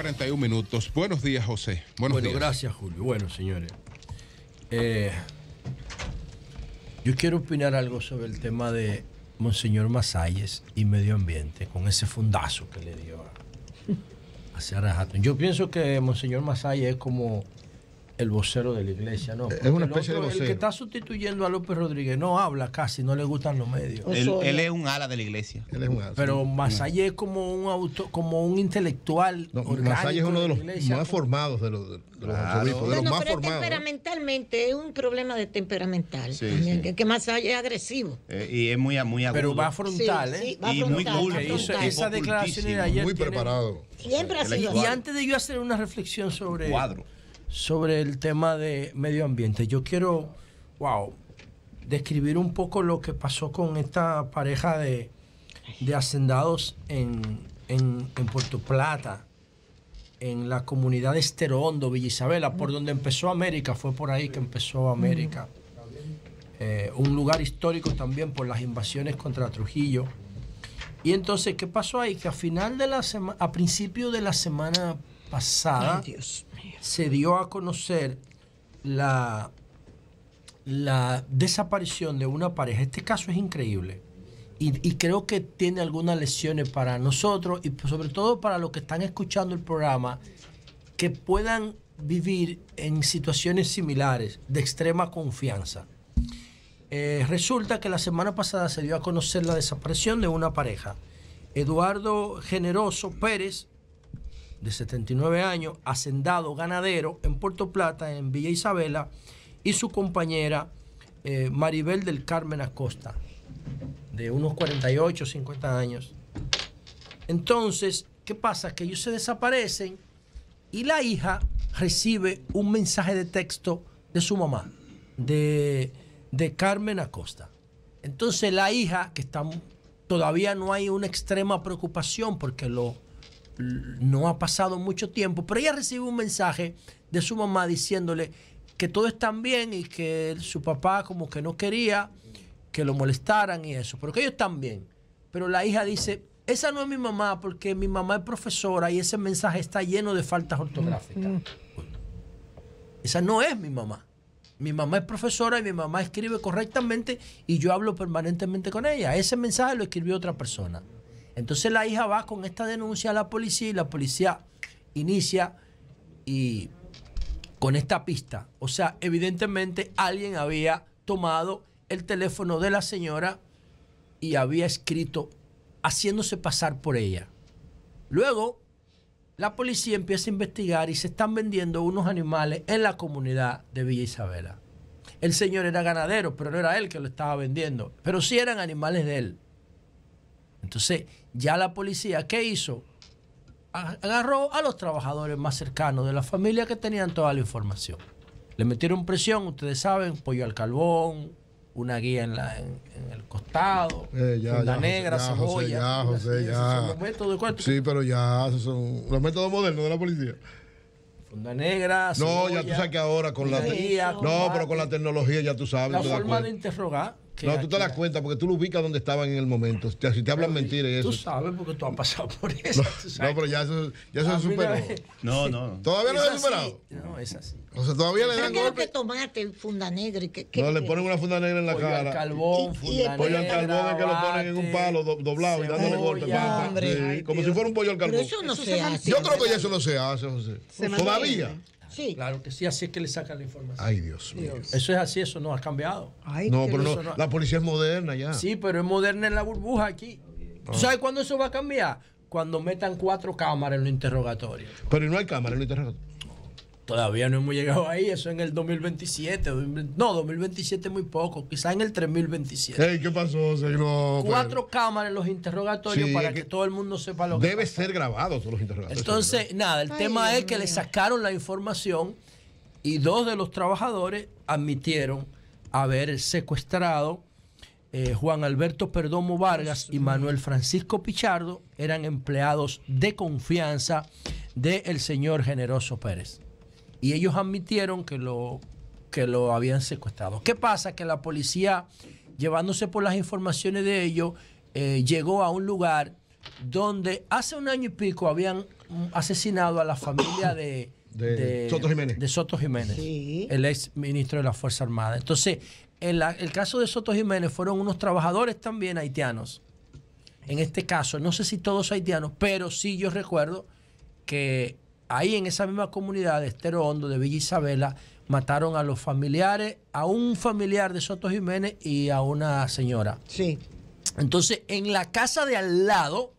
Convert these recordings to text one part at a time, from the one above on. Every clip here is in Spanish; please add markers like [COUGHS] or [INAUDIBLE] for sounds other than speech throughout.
41 minutos. Buenos días, José. Buenos bueno, gracias, Julio. Bueno, señores. Eh, yo quiero opinar algo sobre el tema de Monseñor Masalles y medio ambiente, con ese fundazo que le dio a, Sierra Jato. Yo pienso que Monseñor Masalles es como el vocero de la iglesia, ¿no? es una especie de vocero. El que está sustituyendo a López Rodríguez no habla casi, no le gustan los medios. Él, es un ala de la iglesia. Él es un ala, Pero masay es como un auto, como un intelectual. No, es uno de los más formados de los, de pero temperamentalmente es un problema de temperamental. Que, más es agresivo. Eh, y es muy, muy Pero va frontal, ¿eh? y muy duro esa declaración de Muy preparado. Y antes de yo hacer una reflexión sobre. Cuadro sobre el tema de medio ambiente. Yo quiero, wow, describir un poco lo que pasó con esta pareja de, de hacendados en, en, Puerto Plata, en la comunidad de Esterondo, Villa Isabela, por donde empezó América, fue por ahí que empezó América. Eh, un lugar histórico también por las invasiones contra Trujillo. Y entonces, ¿qué pasó ahí? Que a final de la semana, a principio de la semana pasada se dio a conocer la, la desaparición de una pareja. Este caso es increíble. Y, creo que tiene algunas lesiones para nosotros y sobre todo para los que están escuchando el programa, que puedan vivir en situaciones similares de extrema confianza. Eh, resulta que la semana pasada se dio a conocer la desaparición de una pareja. Eduardo Generoso Pérez, de 79 años, hacendado ganadero en Puerto Plata, en Villa Isabela, y su compañera eh, Maribel del Carmen Acosta, de unos 48, 50 años. Entonces, ¿qué pasa? Que ellos se desaparecen y la hija recibe un mensaje de texto de su mamá, de, de Carmen Acosta. Entonces la hija, que está, todavía no hay una extrema preocupación porque lo, no ha pasado mucho tiempo, pero ella recibe un mensaje de su mamá diciéndole que todo está bien y que su papá como que no quería que lo molestaran y eso, pero que ellos están bien. Pero la hija dice, esa no es mi mamá porque mi mamá es profesora y ese mensaje está lleno de faltas ortográficas. Esa no es mi mamá. Mi mamá es profesora y mi mamá escribe correctamente y yo hablo permanentemente con ella. Ese mensaje lo escribió otra persona. Entonces la hija va con esta denuncia a la policía y la policía inicia y con esta pista. O sea, evidentemente alguien había tomado el teléfono de la señora y había escrito haciéndose pasar por ella. Luego, la policía empieza a investigar y se están vendiendo unos animales en la comunidad de Villa Isabela. El señor era ganadero, pero no era él que lo estaba vendiendo, pero sí eran animales de él. Entonces, ya la policía, ¿qué hizo? Agarró a los trabajadores más cercanos de la familia que tenían toda la información. Le metieron presión, ustedes saben, pollo al carbón, una guía en, el costado, negra, cebolla. Sí, pero ya, son los métodos modernos de la policía. Funda negra, cebolla, No, ya tú sabes que ahora con la... no, pero con la tecnología ya tú sabes. La forma de interrogar no, tú te das cuenta porque tú lo ubicas donde estaban en el momento. Si te, hablan mentiras en eso. Tú sabes porque tú has pasado por eso. [LAUGHS] No, pero ya eso, se superó. No, no, ¿Todavía no se ha superado? No, es así. O sea, todavía le dan golpe. que tomate funda negra. Y que, no, le ponen una funda negra en la pollo cara. Al carbón, funda el pollo al carbón es que lo ponen en un palo doblado y dándole golpes. Hombre, como si fuera un pollo al carbón. eso no se, hace. Yo creo que ya eso no se hace, José. Se todavía. Claro que sí, así es que le sacan la información. Ay, Dios mío. Eso es así, eso no ha cambiado. Ay, no, pero la policía es moderna ya. Sí, pero es moderna en la burbuja aquí. Ah. sabes cuándo eso va a cambiar? Cuando metan cuatro cámaras en los interrogatorios. Pero no hay cámaras en los interrogatorios. Todavía no hemos llegado ahí, eso en el 2027. No, 2027 muy poco, quizá en el 3027. ¿Qué pasó, señor? Cuatro cámaras en los interrogatorios para que, todo el mundo sepa lo debe que. Debe ser grabados los interrogatorios. Entonces, nada, el tema es que le sacaron la información y dos de los trabajadores admitieron haber secuestrado. Eh, Juan Alberto Perdomo Vargas y Manuel Francisco Pichardo eran empleados de confianza del señor Generoso Pérez y ellos admitieron que lo, que lo habían secuestrado. ¿Qué pasa? Que la policía, llevándose por las informaciones de ellos, eh, llegó a un lugar donde hace un año y pico habían asesinado a la familia de, [COUGHS] Soto Jiménez, el ex ministro de la Fuerza Armada. Entonces, en el caso de Soto Jiménez fueron unos trabajadores también haitianos. En este caso, no sé si todos haitianos, pero sí yo recuerdo que ahí en esa misma comunidad de Estero Hondo, de Villa Isabela, mataron a los familiares, a un familiar de Soto Jiménez y a una señora. Sí. Entonces, en la casa de al lado,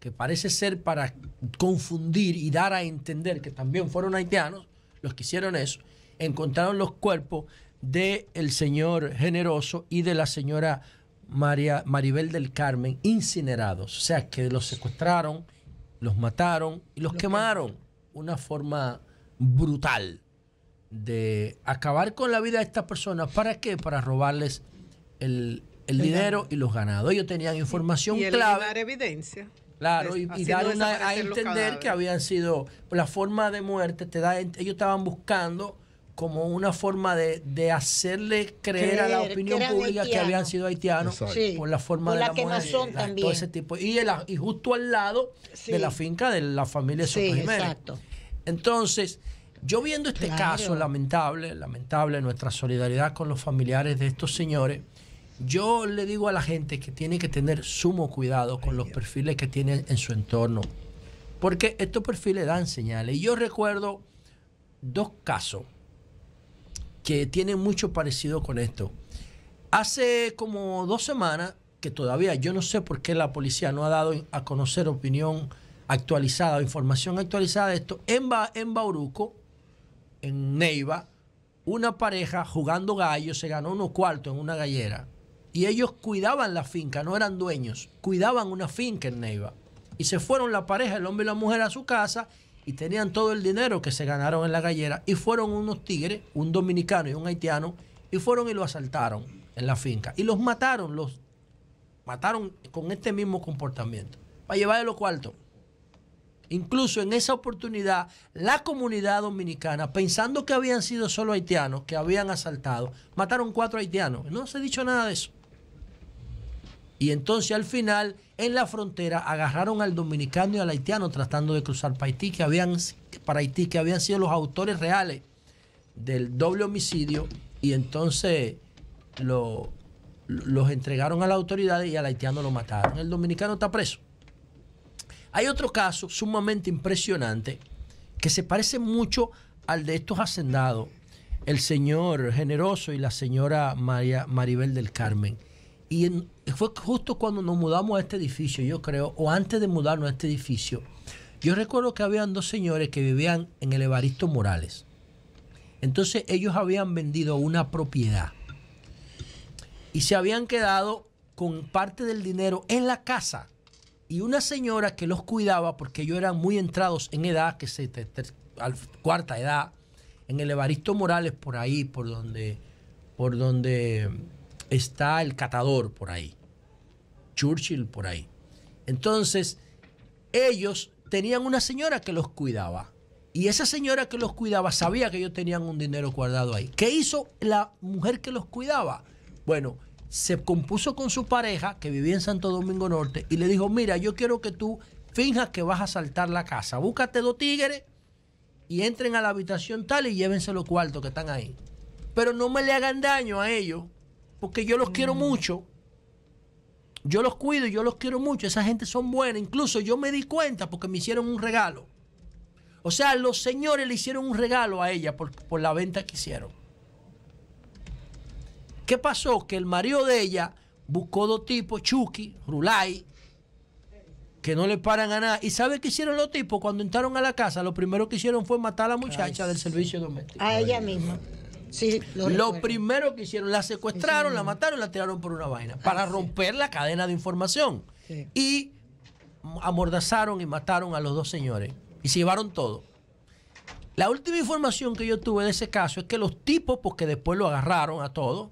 que parece ser para confundir y dar a entender que también fueron haitianos los que hicieron eso, encontraron los cuerpos del el señor Generoso y de la señora María, Maribel del Carmen incinerados. O sea, que los secuestraron, los mataron y los quemaron una forma brutal de acabar con la vida de estas personas. ¿Para qué? Para robarles el, dinero y los ganados. Ellos tenían información y, clave. evidencia. Claro, y, dar a entender que habían sido la forma de muerte. Te da, ellos estaban buscando como una forma de, hacerle creer, a la opinión pública que habían sido haitianos con por la forma de la, quemazón ese tipo y, y justo al lado de la finca de la familia Exacto. Entonces, yo viendo este caso lamentable, lamentable nuestra solidaridad con los familiares de estos señores, yo le digo a la gente que tiene que tener sumo cuidado con los perfiles que tienen en su entorno, porque estos perfiles dan señales. Y yo recuerdo dos casos que tiene mucho parecido con esto. Hace como dos semanas, que todavía yo no sé por qué la policía no ha dado a conocer opinión actualizada, o información actualizada de esto, en, en Bauruco, en Neiva, una pareja jugando gallo se ganó unos cuartos en una gallera. Y ellos cuidaban la finca, no eran dueños, cuidaban una finca en Neiva. Y se fueron la pareja, el hombre y la mujer, a su casa y tenían todo el dinero que se ganaron en la gallera y fueron unos tigres, un dominicano y un haitiano, y fueron y lo asaltaron en la finca y los mataron, los mataron con este mismo comportamiento, para llevar los cuartos. Incluso en esa oportunidad, la comunidad dominicana, pensando que habían sido solo haitianos que habían asaltado, mataron cuatro haitianos. No se ha dicho nada de eso. Y entonces al final, en la frontera, agarraron al dominicano y al haitiano tratando de cruzar para Haití, que habían, que habían sido los autores reales del doble homicidio. Y entonces los entregaron a la autoridad y al haitiano lo mataron. El dominicano está preso. Hay otro caso sumamente impresionante que se parece mucho al de estos hacendados, el señor Generoso y la señora María Maribel del Carmen y fue justo cuando nos mudamos a este edificio, yo creo, o antes de mudarnos a este edificio, yo recuerdo que habían dos señores que vivían en el Evaristo Morales. Entonces ellos habían vendido una propiedad y se habían quedado con parte del dinero en la casa. Y una señora que los cuidaba, porque ellos eran muy entrados en edad, que se cuarta edad, en el Evaristo Morales, por ahí, por donde, por donde está el catador por ahí, Churchill por ahí. Entonces, ellos tenían una señora que los cuidaba. Y esa señora que los cuidaba sabía que ellos tenían un dinero guardado ahí. ¿Qué hizo la mujer que los cuidaba? Bueno, se compuso con su pareja que vivía en Santo Domingo Norte y le dijo, mira, yo quiero que tú finjas que vas a saltar la casa. Búscate dos tigres y entren a la habitación tal y llévense los cuartos que están ahí. Pero no me le hagan daño a ellos que yo los quiero mm. mucho. Yo los cuido yo los quiero mucho. Esa gente son buenas. Incluso yo me di cuenta porque me hicieron un regalo. O sea, los señores le hicieron un regalo a ella por, la venta que hicieron. ¿Qué pasó? Que el marido de ella buscó dos tipos, Chucky, Rulai, que no le paran a nada. ¿Y sabe qué hicieron los tipos? Cuando entraron a la casa, lo primero que hicieron fue matar a la muchacha del servicio doméstico. A ella misma lo, primero que hicieron, la secuestraron, la mataron, la tiraron por una vaina, ah, para romper la cadena de información. Y amordazaron y mataron a los dos señores. Y se llevaron todo. La última información que yo tuve de ese caso es que los tipos, porque después lo agarraron a todos,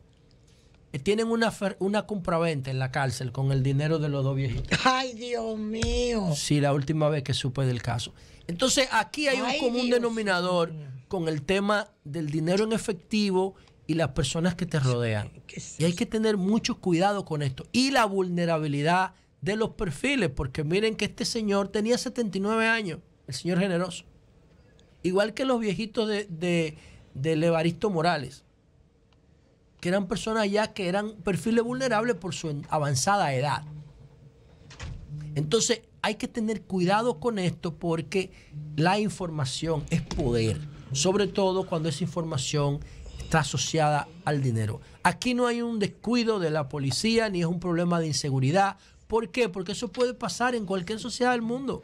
eh, tienen una, una compraventa en la cárcel con el dinero de los dos viejitos. ¡Ay, Dios mío! Sí, la última vez que supe del caso. Entonces, aquí hay un común denominador con el tema del dinero en efectivo y las personas que te rodean. y hay que tener mucho cuidado con esto. Y la vulnerabilidad de los perfiles, porque miren que este señor tenía 79 años, el señor generoso. Igual que los viejitos de, de, de Levaristo Morales, que eran personas ya que eran perfiles vulnerables por su avanzada edad. Entonces hay que tener cuidado con esto porque la información es poder sobre todo cuando esa información está asociada al dinero. Aquí no hay un descuido de la policía ni es un problema de inseguridad. ¿Por qué? Porque eso puede pasar en cualquier sociedad del mundo.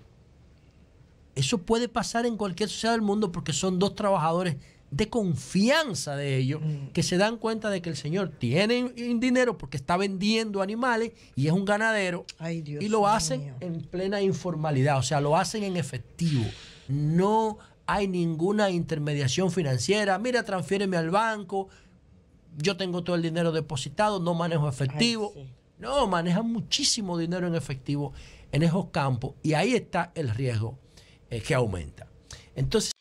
Eso puede pasar en cualquier sociedad del mundo porque son dos trabajadores de confianza de ellos mm. que se dan cuenta de que el señor tiene dinero porque está vendiendo animales y es un ganadero y lo hacen en plena informalidad, o sea, lo hacen en efectivo. No hay ninguna intermediación financiera. Mira, transfiéreme al banco. Yo tengo todo el dinero depositado, no manejo efectivo. No, manejan muchísimo dinero en efectivo en esos campos y ahí está el riesgo eh, que aumenta. Entonces.